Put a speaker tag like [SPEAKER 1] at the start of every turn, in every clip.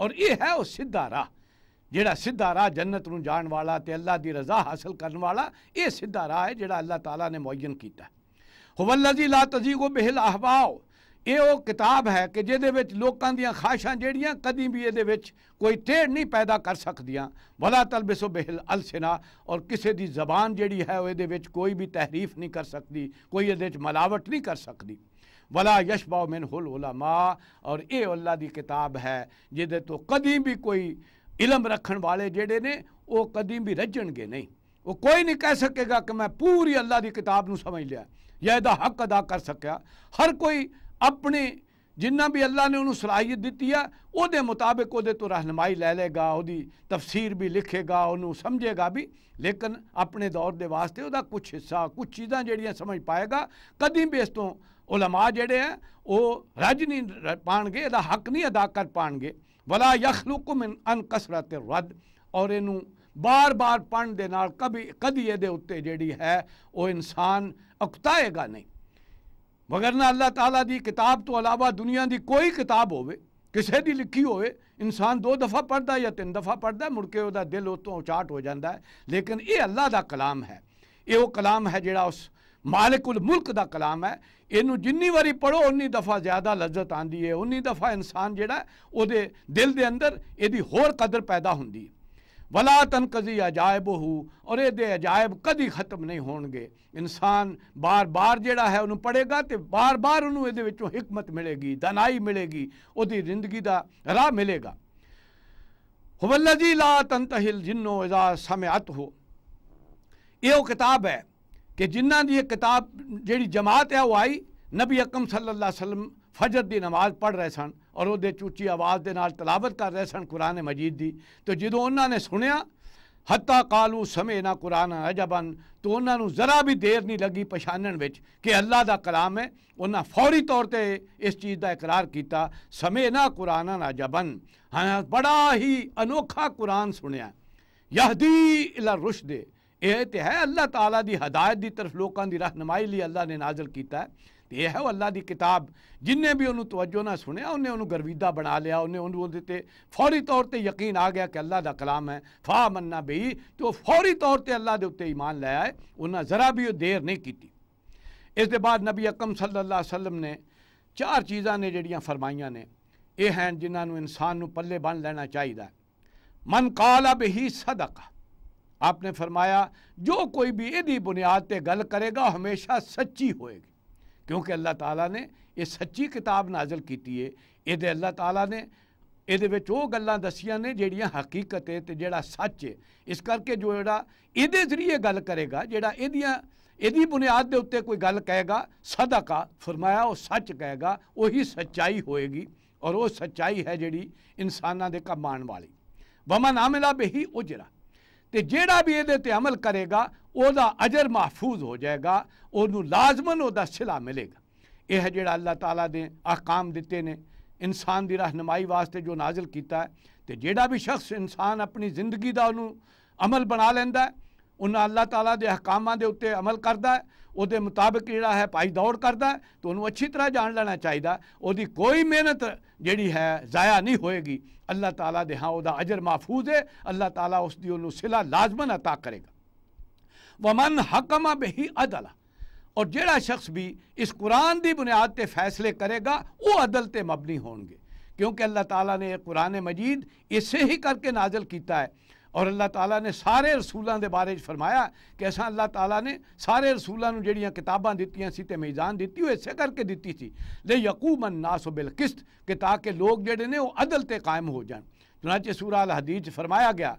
[SPEAKER 1] और यह है वह सीधा राह जोड़ा सीधा राह जन्नत को जाने वाला तो अल्लाह की रजा हासिल करने वाला यह सीधा राह है जोड़ा अल्लाह तला ने मुयन किया हवल्ला जी ला तजी को बेहिल आहवाओ यह किताब है कि जेद द्वाशा जड़ियाँ कदी भी ये कोई टेढ़ नहीं पैदा कर सकदियाँ वला तलबिसो बेहल अलसिना और किसी की जबान जी है कोई भी तहरीफ नहीं कर सकती कोई ये मिलावट नहीं कर सकती वला यशबा मिन उलमा और ये अल्लाह की किताब है जिदे तो कदी भी कोई इलम रखन वाले जेडे ने वो कदी भी रजन गए नहीं वो कोई नहीं कह सकेगा कि मैं पूरी अल्लाह की किताब को समझ लिया या यदा हक अदा कर सकया हर कोई अपने जिन्ना भी अल्लाह ने उन्होंने सलाहियत दी है वो मुताबिक वो तो रहनुमाई ले लेगा वो तफसीर भी लिखेगा उन्होंने समझेगा भी लेकिन अपने दौर के वास्ते कुछ हिस्सा कुछ चीज़ा जड़िया समझ पाएगा कभी भी इस तो उलमा जड़े हैं वो रज नहीं पागे यदा हक नहीं अदा कर पागे वला यखलुकुम इन अन कसरत रद और इनू बार बार पढ़ने नाल कभी कभी ये उत्ते जी है वो इंसान अकताएगा नहीं वगरना अल्लाह ताला दी किताब तो अलावा दुनिया की कोई किताब हो किसी की लिखी हो इंसान दो दफ़ा पढ़ता या तीन दफ़ा पढ़ता मुड़ के वह दिल उतों उचाट हो जाता है लेकिन ये अल्लाह का कलाम है ये वो कलाम है जोड़ा उस मालिकुल मुल्क का कलाम है इनू जिनी बारी पढ़ो उन्नी दफ़ा ज़्यादा लज्जत आँदी है उन्नी दफ़ा इंसान जोड़ा वो दिल के अंदर यदि होर कदर पैदा होंगी वला तन कजी अजायब हो और ये अजायब कभी खत्म नहीं होणगे इंसान बार बार जड़ा है उन्होंने पढ़ेगा तो बार बार उन्होंने ये हिकमत मिलेगी दनाई मिलेगी वो जिंदगी का राह मिलेगा हुवल्ला जी ला तन तहिल जिन्नो एजा समयत हो यो किताब है कि जिन्हों की किताब जी जमात है वह आई नबी अकम सल्ला वसलम फजर की नमाज पढ़ रहे सन और वो आवाज़ के न तलावत कर रहे सन कुरान मजीद की तो जो उन्होंने सुनिया हत्ता कालू समय ना कुरान अजबन तो उन्होंने जरा भी देर नहीं लगी पछाणन कि अल्लाह का कलाम है उन्हें फौरी तौर पर इस चीज़ का इकरार किया समय ना कुरान अजबन हाँ बड़ा ही अनोखा कुरान सुनया यहदी इला रुश दे यह तो है अल्लाह तला की हदायत की तरफ लोगों की रहनुमाई लिए अल्लाह ने नाजल किया है तो यह है वो अल्लाह की किताब जिन्हें भी उन्होंने तवज्जो ना सुने उन्हें उन्होंने गर्विदा बना लिया उन्हें उन्होंने फौरी तौर पर यकीन आ गया कि अल्लाह का कलाम है फाह मन्ना बेई तो फौरी तौर पर अल्लाह के उत्ते ईमान लाया है उन्हें जरा भी देर नहीं की इस बाद नबी अकम सल्ला वसलम ने चार चीज़ा ने जड़िया फरमाइया ने यह हैं जिन्होंने इंसान पल्ले बन लेना चाहिए मन कॉल अब ही सदका आपने फरमाया जो कोई भी यदि बुनियाद पर गल करेगा हमेशा सच्ची होएगी क्योंकि अल्लाह तला ने यह सच्ची किताब नाजिल की है ये अल्लाह तला ने ये वो गल् दसिया ने जड़िया हकीकत है तो जोड़ा सच है इस करके जो ये जरिए गल करेगा जोड़ा यदिया यदि बुनियाद के उत्ते कोई गल कहेगा सदा का फरमाया वह सच कहेगा उ सच्चाई होएगी और वह सच्चाई है जी इंसाना के कमाण वाली वमन आमिला बेही उजरा तो जड़ा भी ये अमल करेगा वह अजर महफूज हो जाएगा उन्होंने लाजमन वह सिला मिलेगा यह जरा अल्लाह तला ने अकाम दिते ने इंसान की रहनुमाई वास्ते जो नाजिल किया है तो जोड़ा भी शख्स इंसान अपनी जिंदगी का उन्होंने अमल बना लेंद उन्हें अल्लाह तला के अहकामों के उत्ते अमल करता है उसके मुताबिक जोड़ा है भाई दौड़ करता है तो उन्होंने अच्छी तरह जान लेना चाहिए वो कोई मेहनत जी है ज़ाया नहीं होएगी अल्लाह तला दे हाँ वह अजर महफूज है अल्लाह तला उसकी सिला लाजमन अता करेगा वमन हकमा बे ही अदल और जड़ा शख्स भी इस कुरान की बुनियाद पर फैसले करेगा वह अदल से मबनी होगी क्योंकि अल्लाह तला ने कुरान मजीद इसे ही करके नाजिल किया है और अल्लाह ताला ने सारे रसूलों के बारे फरमाया कि असा अल्लाह ताला ने सारे रसूलों जड़िया किताबा दतियां सी मैजान दी वो इस करके दी थी ले यकूमन नास बिल किस्त कि ताकि लोग जड़े ने अदल से कायम हो जाए चुनाचे सूरा हदीज फरमाया गया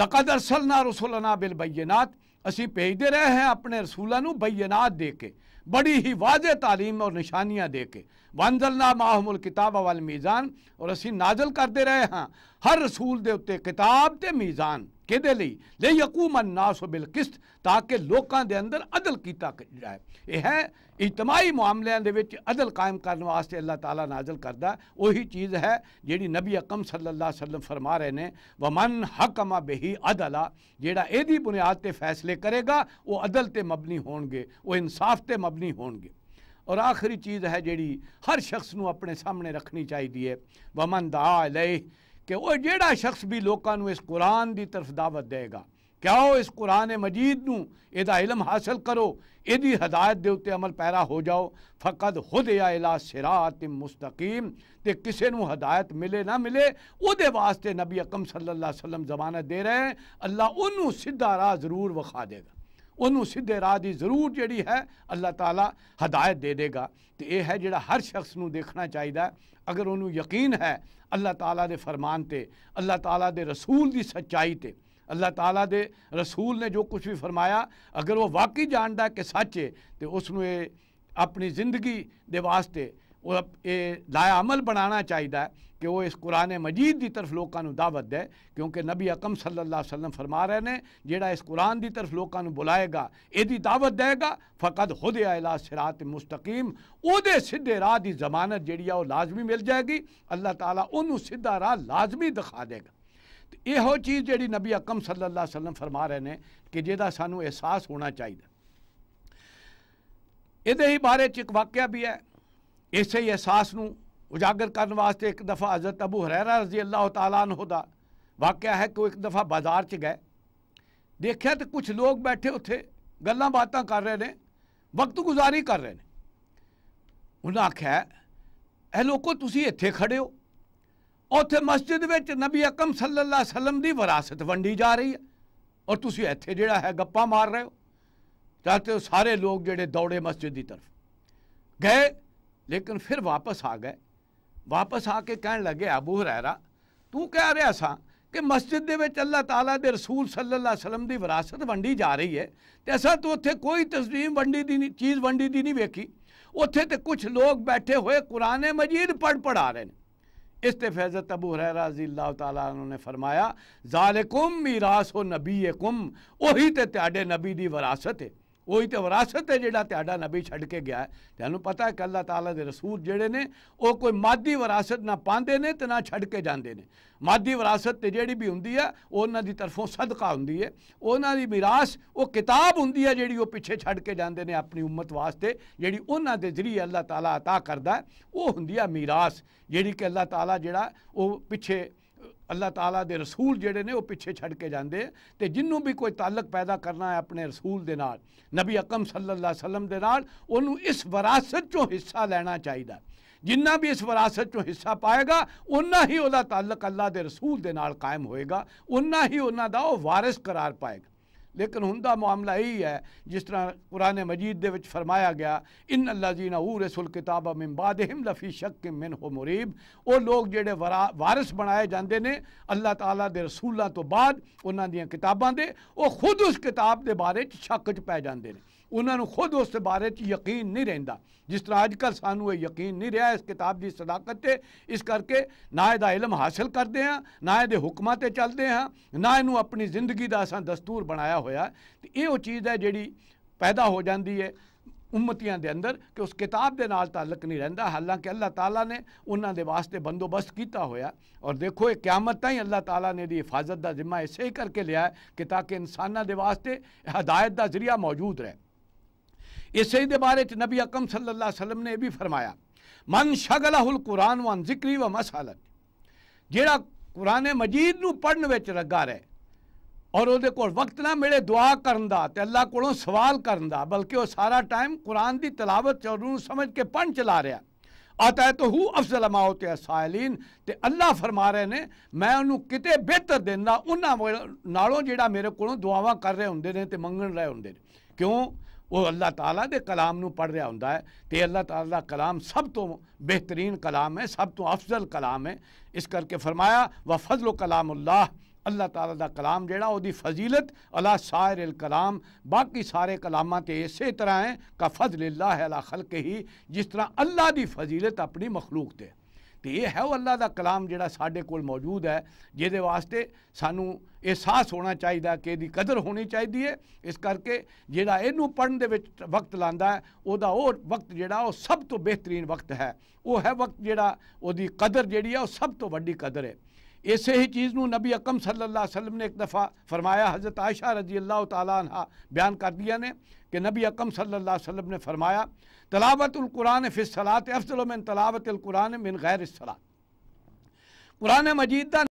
[SPEAKER 1] लकद अरसल ना रसोलना बिल बैनाथ असी भेजते रहे हैं अपने रसूलों बैयनात दे के बड़ी ही वाजे तालीम और निशानियाँ दे के वंजलना माहमुल किताब वाल मीज़ान और असी नाजल करते रहे हाँ हर रसूल के उत्ते किताब तो मीज़ान के यकूम अन्नास बिल किस्त ताकि लोगों के अंदर अदल किया जाए यह इजतमाही मामलों के अदल कायम करने वास्ते अल्लाह तला नाजल करता उ चीज़ है जी नबी अकम सल्ला वसलम फरमा रहे हैं व मन हक अमा बेही अदला जड़ा यदी बुनियाद पर फैसले करेगा वह अदल से मबनी हो इंसाफ से मबनी हो और आखिरी चीज़ है जी हर शख्स अपने सामने रखनी चाहिए है वमन दाह कि वह जड़ा शख्स भी लोगों इस कुरान की तरफ दावत देगा क्या इस कुरान मजीद इलम हासिल करो यदि हदायत के उत्ते अमल पैरा हो जाओ फकत खुद या इला सिरा तिम मुस्तकीम तो किसी हदायत मिले ना मिले वो वास्ते नबी अकम सल्ला वसलम जमानत दे रहे हैं अल्लाह उन्होंने सीधा राह जरूर विखा देगा उन्होंने सीधे राह की जरूर जी है अल्लाह तला हदायत दे देगा तो यह है जोड़ा हर शख्स में देखना चाहिए अगर उन्होंने यकीन है अल्लाह तला के फरमान पर अल्लाह तला के रसूल की सच्चाई से अल्लाह तला के रसूल ने जो कुछ भी फरमाया अगर वह वाकई जानता कि सच है तो उसनों अपनी जिंदगी वास्ते लाया अमल बनाना चाहिए कि वह इस कुरान मजीद की तरफ लोगों दावत दे क्योंकि नबी अकम सल्ला वसलम फरमा रहे हैं जोड़ा इस कुरान की तरफ लोगों बुलाएगा यदि दावत देगा फ़कत खुद अला सिरात मुस्तकीम वो सीधे राह की जमानत जी लाजमी मिल जाएगी अल्लाह ताला उन्होंने सीधा राह लाजमी दिखा देगा तो यो चीज़ जी नबी अकम सल्ला वसलम फरमा रहे हैं कि जिदा सूँ एहसास होना चाहिए ये बारे एक वाकया भी है इस ही एहसास उजागर करने वास्ते एक दफ़ा हजरत अबू हरैरा रजी अल्लाह तह का वाकया है कि एक दफ़ा बाजार च गए देखा तो कुछ लोग बैठे उत्थे गल बात कर रहे हैं वक्त गुजारी कर रहे उन्हें आख्या है लोगो तुम इतने खड़े हो उत मस्जिद में नबी अकम सल्ला वसलम की विरासत वंडी जा रही है और तुम इतने जोड़ा है गप्पा मार रहे हो चाहते हो सारे लोग जोड़े दौड़े मस्जिद की तरफ गए लेकिन फिर वापस आ गए वापस आके कह लगे अबू हरैरा तू कह रहा सा कि मस्जिद के अल्लाह तला के रसूल सल्ला वसलम की विरासत वंड़ी जा रही है तो असा तो उत्थे कोई तस्लीम वंटी की नहीं चीज़ वंटी की नहीं वेखी उत्थे तो कुछ लोग बैठे हुए कुरान मजीद पढ़ पढ़ा रहे हैं इस तफैजत अबू हरेरा रजी अल्लाह तला ने फरमाया जाले कुम मीरास हो नबी कुम उ नबी की विरासत है ਉਹੀ ਤੇ ਵਿਰਾਸਤ ਹੈ ਜਿਹੜਾ ਤੁਹਾਡਾ ਨਬੀ ਛੱਡ ਕੇ ਗਿਆ ਤੁਹਾਨੂੰ ਪਤਾ ਹੈ ਕਿ ਅੱਲਾਹ ਤਾਲਾ ਦੇ ਰਸੂਲ ਜਿਹੜੇ ਨੇ ਉਹ ਕੋਈ ਮਾਦੀ ਵਿਰਾਸਤ ਨਾ ਪਾਉਂਦੇ ਨੇ ਤੇ ਨਾ ਛੱਡ ਕੇ ਜਾਂਦੇ ਨੇ ਮਾਦੀ ਵਿਰਾਸਤ ਤੇ ਜਿਹੜੀ ਵੀ ਹੁੰਦੀ ਹੈ ਉਹਨਾਂ ਦੀ ਤਰਫੋਂ ਸਦਕਾ ਹੁੰਦੀ ਹੈ ਉਹਨਾਂ ਦੀ ਮਿਰਾਸ ਉਹ ਕਿਤਾਬ ਹੁੰਦੀ ਹੈ ਜਿਹੜੀ ਉਹ ਪਿੱਛੇ ਛੱਡ ਕੇ ਜਾਂਦੇ ਨੇ ਆਪਣੀ ਉਮਤ ਵਾਸਤੇ ਜਿਹੜੀ ਉਹਨਾਂ ਦੇ ਜ਼ਰੀਏ ਅੱਲਾਹ ਤਾਲਾ عطا ਕਰਦਾ ਉਹ ਹੁੰਦੀ ਹੈ ਮਿਰਾਸ ਜਿਹੜੀ ਕਿ ਅੱਲਾਹ ਤਾਲਾ ਜਿਹੜਾ ਉਹ ਪਿੱਛੇ ਅੱਲਾਹ ਤਾਲਾ ਦੇ ਰਸੂਲ ਜਿਹੜੇ ਨੇ ਉਹ ਪਿੱਛੇ ਛੱਡ ਕੇ ਜਾਂਦੇ ਤੇ ਜਿੰਨੂੰ ਵੀ ਕੋਈ ਤਾਲਕ ਪੈਦਾ ਕਰਨਾ ਹੈ ਆਪਣੇ ਰਸੂਲ ਦੇ ਨਾਲ ਨਬੀ ਅਕਮ ਸੱਲੱਲਾਹੁ ਅਲੈहि ਵਸੱਲਮ ਦੇ ਨਾਲ ਉਹਨੂੰ ਇਸ ਵਿਰਾਸਤ ਚੋਂ ਹਿੱਸਾ ਲੈਣਾ ਚਾਹੀਦਾ ਜਿੰਨਾ ਵੀ ਇਸ ਵਿਰਾਸਤ ਚੋਂ ਹਿੱਸਾ ਪਾਏਗਾ ਉਨਾ ਹੀ ਉਹਦਾ ਤਾਲਕ ਅੱਲਾਹ ਦੇ ਰਸੂਲ ਦੇ ਨਾਲ ਕਾਇਮ ਹੋਏਗਾ ਉਨਾ ਹੀ ਉਹਨਾਂ ਦਾ ਉਹ ਵਾਰਿਸ ਕਰਾਰ ਪਾਏਗਾ लेकिन हूं मामला यही है जिस तरह पुराने मजीद के फरमाया गया इन अला जी ना ऊ रसुल किताब अमिमबाद हिम लफी शक मिन हो मुरीब वह लोग जोड़े वरा वारस बनाए जाते हैं अल्लाह तला के रसूलों तो बाद उन्होंने किताबा दे खुद उस किताब के बारे शक च पै जाते हैं उन्होंने खुद उस बारे यकीन नहीं रहा जिस तरह अजक सू यकीन नहीं रहा इस किताब की सदाकत इस करके ना यदा इलम हासिल करते हैं ना ये से चलते हैं ना इनू अपनी जिंदगी का असा दस्तूर बनाया हो तो चीज़ है जी पैदा हो जाती है के अंदर कि उस किताब के नाल तलक नहीं रहा हालांकि अल्लाह तला ने उन्होंने वास्ते बंदोबस्त किया हो और देखो ये क्यामत ही अल्लाह तला ने हिफाजत का जिम्मा इसे ही करके लिया है कि ताकि इंसाना वास्ते हदायत का जरिया मौजूद रहे इस इबारत नबी अकम सल्लाम ने भी फरमाया मन शगल शगलाहुल कुरान वन जिक्री व मसालत जेड़ा कुरने मजीद न पढ़ने लगा रहे और वो वक्त ना मिले दुआ कर अल्लाह को सवाल कर बल्कि वह सारा टाइम कुरान की तलावत और उन्होंने समझ के पढ़ चला रहा आता है तो हू अफजल माओ ते सालीन तो अल्लाह फरमा रहे ने मैं उन्होंने कितने बेहतर देना उन्होंने जो मेरे को दुआव कर रहे होंगे ने मंगन रहे होंगे क्यों वो अल्लाह तला दे कलाम पढ़ रहा तो अल्लाह तला का कलाम सब तो बेहतरीन कलाम है सब तो अफजल कलाम है इस करके फरमाया व फजल कलाम उल्लाह अल्लाह तला का कलाम जड़ा वो फजीलत अला शायर अल कलाम बाकी सारे कलामा तो इस तरह है का फजल अल्लाह है अला खल ही जिस तरह अल्लाह की फजीलत अपनी मखलूक है तो यह है अल्लाह का कलाम जोड़ा साढ़े कोजूद है जिदे वास्ते सू एहसास होना चाहिए कि यदि कदर होनी चाहिए है इस करके जोड़ा इनू पढ़ने वक्त लाता है वह वक्त जोड़ा वह सब तो बेहतरीन वक्त है वह है वक्त जो कदर जी है सब तो वही कदर है इस ही चीज़ में नबी अकम सल्ला वसलम ने एक दफ़ा फरमाया हज़रत आयशा रजी अल्लाह तला बयान कर दिया ने कि नबी अकम सल्ला वसलम ने फरमाया तलावतुल्कुरान फ़िसलात अफसलमिन तलावतुल्कुरान मिन गैर सलात कुरान मजीद का